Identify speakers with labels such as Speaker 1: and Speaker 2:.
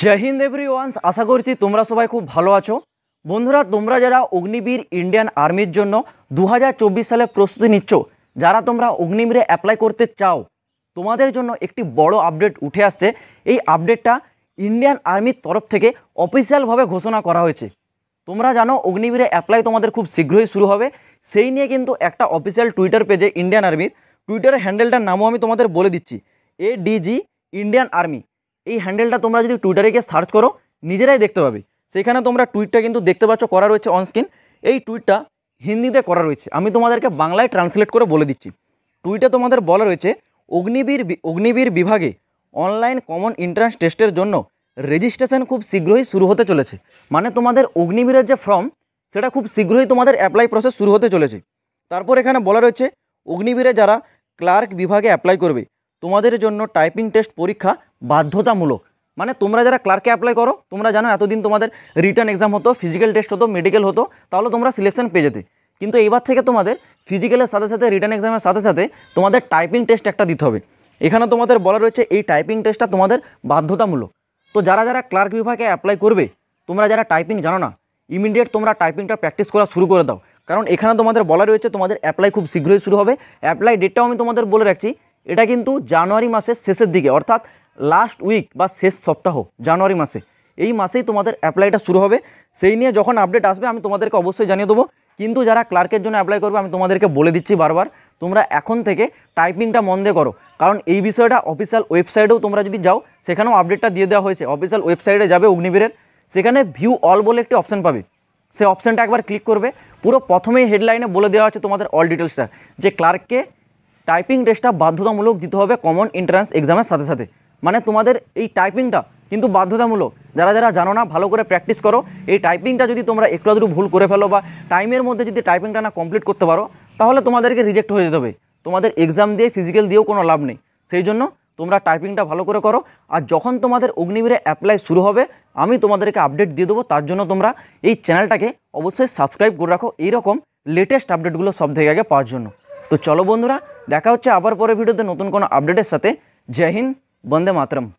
Speaker 1: জয় Hind every ones আশা করছি তোমরা সবাই খুব ভালো আছো বন্ধুরা তোমরা যারা অগ্নিবীর ইন্ডিয়ান আর্মির জন্য দু সালে প্রস্তুতি নিচ্ছ যারা তোমরা অগ্নিবীরে অ্যাপ্লাই করতে চাও তোমাদের জন্য একটি বড় আপডেট উঠে আসছে এই আপডেটটা ইন্ডিয়ান আর্মির তরফ থেকে অফিসিয়ালভাবে ঘোষণা করা হয়েছে তোমরা জানো অগ্নিবীরে অ্যাপ্লাই তোমাদের খুব শীঘ্রই শুরু হবে সেই নিয়ে কিন্তু একটা অফিসিয়াল টুইটার পেজে ইন্ডিয়ান আর্মির টুইটারের হ্যান্ডেলটার নামও আমি তোমাদের বলে দিচ্ছি এডিজি ইন্ডিয়ান আর্মি এই হ্যান্ডেলটা তোমরা যদি টুইটারে গিয়ে সার্চ করো নিজেরাই দেখতে পাবে সেখানে তোমরা টুইটটা কিন্তু দেখতে পাচ্ছ করা রয়েছে অনস্ক্রিন এই টুইটটা হিন্দিতে করা রয়েছে আমি তোমাদেরকে বাংলায় ট্রান্সলেট করে বলে দিচ্ছি টুইটে তোমাদের বলা রয়েছে অগ্নিবীর অগ্নিবীর বিভাগে অনলাইন কমন এন্ট্রান্স টেস্টের জন্য রেজিস্ট্রেশন খুব শীঘ্রই শুরু হতে চলেছে মানে তোমাদের অগ্নিবীরের যে ফর্ম সেটা খুব শীঘ্রই তোমাদের অ্যাপ্লাই প্রসেস শুরু হতে চলেছে তারপর এখানে বলা রয়েছে অগ্নিবীরে যারা ক্লার্ক বিভাগে অ্যাপ্লাই করবে তোমাদের জন্য টাইপিং টেস্ট পরীক্ষা বাধ্যতামূলক মানে তোমরা যারা ক্লার্কে অ্যাপ্লাই করো তোমরা জানো এতদিন তোমাদের রিটার্ন এক্সাম হতো ফিজিক্যাল টেস্ট হতো মেডিকেল হতো তাহলে তোমরা সিলেকশন পেয়ে যেতে কিন্তু এইবার থেকে তোমাদের ফিজিক্যালের সাথে সাথে রিটার্ন এক্সামের সাথে সাথে তোমাদের টাইপিং টেস্ট একটা দিতে হবে এখানে তোমাদের বলা রয়েছে এই টাইপিং টেস্টটা তোমাদের বাধ্যতামূলক তো যারা যারা ক্লার্ক বিভাগে অ্যাপ্লাই করবে তোমরা যারা টাইপিং জানো না ইমিডিয়েট তোমরা টাইপিংটা প্র্যাকটিস করা শুরু করে দাও কারণ এখানে তোমাদের বলা রয়েছে তোমাদের অ্যাপ্লাই খুব শীঘ্রই শুরু হবে অ্যাপ্লাই ডেটটাও আমি তোমাদের বলে রাখছি এটা কিন্তু জানুয়ারি মাসের শেষের দিকে অর্থাৎ লাস্ট উইক বা শেষ সপ্তাহ জানুয়ারি মাসে এই মাসেই তোমাদের অ্যাপ্লাইটা শুরু হবে সেই নিয়ে যখন আপডেট আসবে আমি তোমাদেরকে অবশ্যই জানিয়ে দেবো কিন্তু যারা ক্লার্কের জন্য অ্যাপ্লাই করবে আমি তোমাদেরকে বলে দিচ্ছি বারবার তোমরা এখন থেকে টাইপিংটা মন দিয়ে করো কারণ এই বিষয়টা অফিসিয়াল ওয়েবসাইটেও তোমরা যদি যাও সেখানেও আপডেটটা দিয়ে দেওয়া হয়েছে অফিসিয়াল ওয়েবসাইটে যাবে অগ্নিবীরের সেখানে ভিউ অল বলে একটি অপশান পাবে সে অপশানটা একবার ক্লিক করবে পুরো প্রথমেই হেডলাইনে বলে দেওয়া আছে তোমাদের অল ডিটেলসটা যে ক্লার্ককে টাইপিং টেস্টটা বাধ্যতামূলক দিতে হবে কমন এন্ট্রান্স এক্সামের সাথে সাথে মানে তোমাদের এই টাইপিংটা কিন্তু বাধ্যতামূলক যারা যারা জানো না ভালো করে প্র্যাকটিস করো এই টাইপিংটা যদি তোমরা একটু আধটু ভুল করে ফেলো বা টাইমের মধ্যে যদি টাইপিংটা না কমপ্লিট করতে পারো তাহলে তোমাদেরকে রিজেক্ট হয়ে যেতে হবে তোমাদের এক্সাম দিয়ে ফিজিক্যাল দিয়েও কোনো লাভ নেই সেই জন্য তোমরা টাইপিংটা ভালো করে করো আর যখন তোমাদের অগ্নিবীরে অ্যাপ্লাই শুরু হবে আমি তোমাদেরকে আপডেট দিয়ে দেবো তার জন্য তোমরা এই চ্যানেলটাকে অবশ্যই সাবস্ক্রাইব করে রাখো এইরকম লেটেস্ট আপডেটগুলো সব থেকে আগে পাওয়ার জন্য তো চলো বন্ধুরা দেখা হচ্ছে আবার পরে ভিডিওতে নতুন কোনো আপডেটের সাথে জয় হিন্দ वंदे मातरम